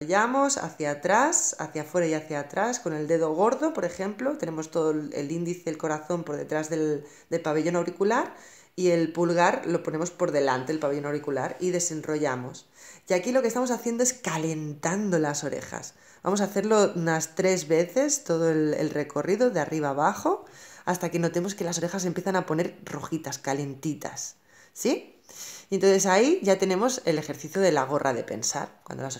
Desenrollamos hacia atrás, hacia afuera y hacia atrás, con el dedo gordo, por ejemplo, tenemos todo el índice, el corazón por detrás del, pabellón auricular y el pulgar lo ponemos por delante el pabellón auricular y desenrollamos. Y aquí lo que estamos haciendo es calentando las orejas. Vamos a hacerlo unas tres veces todo el, recorrido de arriba abajo hasta que notemos que las orejas empiezan a poner rojitas, calentitas. ¿Sí? Y entonces ahí ya tenemos el ejercicio de la gorra de pensar, cuando las